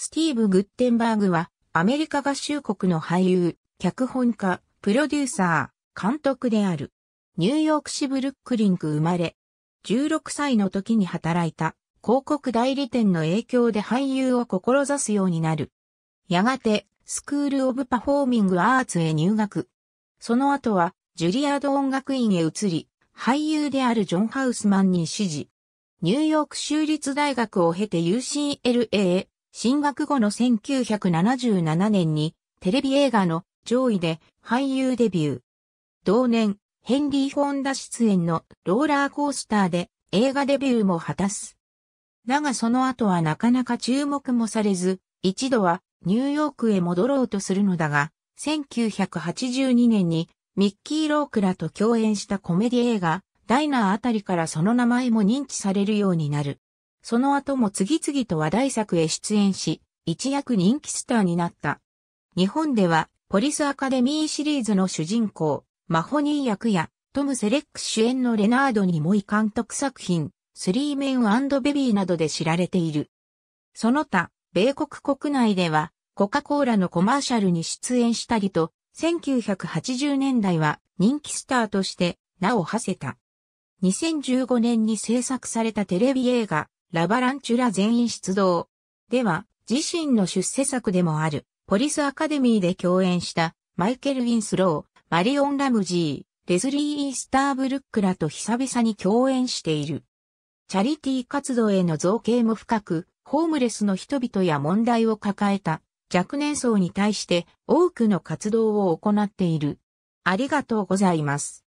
スティーブ・グッテンバーグは、アメリカ合衆国の俳優、脚本家、プロデューサー、監督である。ニューヨーク市ブルックリンク生まれ。16歳の時に働いた広告代理店の影響で俳優を志すようになる。やがて、スクール・オブ・パフォーミング・アーツへ入学。その後は、ジュリアード音楽院へ移り、俳優であるジョン・ハウスマンに指示。ニューヨーク州立大学を経て UCLA 進学後の1977年にテレビ映画の上位で俳優デビュー。同年、ヘンリー・フォンダ出演のローラーコースターで映画デビューも果たす。だがその後はなかなか注目もされず、一度はニューヨークへ戻ろうとするのだが、1982年にミッキー・ロークらと共演したコメディ映画、ダイナーあたりからその名前も認知されるようになる。その後も次々と話題作へ出演し、一躍人気スターになった。日本では、ポリスアカデミーシリーズの主人公、マホニー役や、トム・セレック主演のレナード・ニモイ監督作品、スリーメンベビーなどで知られている。その他、米国国内では、コカ・コーラのコマーシャルに出演したりと、1980年代は人気スターとして名を馳せた。2015年に制作されたテレビ映画、ラバランチュラ全員出動。では、自身の出世作でもある、ポリスアカデミーで共演した、マイケル・ウィンスロー、マリオン・ラムジー、レズリー・イースターブルックらと久々に共演している。チャリティー活動への造形も深く、ホームレスの人々や問題を抱えた若年層に対して多くの活動を行っている。ありがとうございます。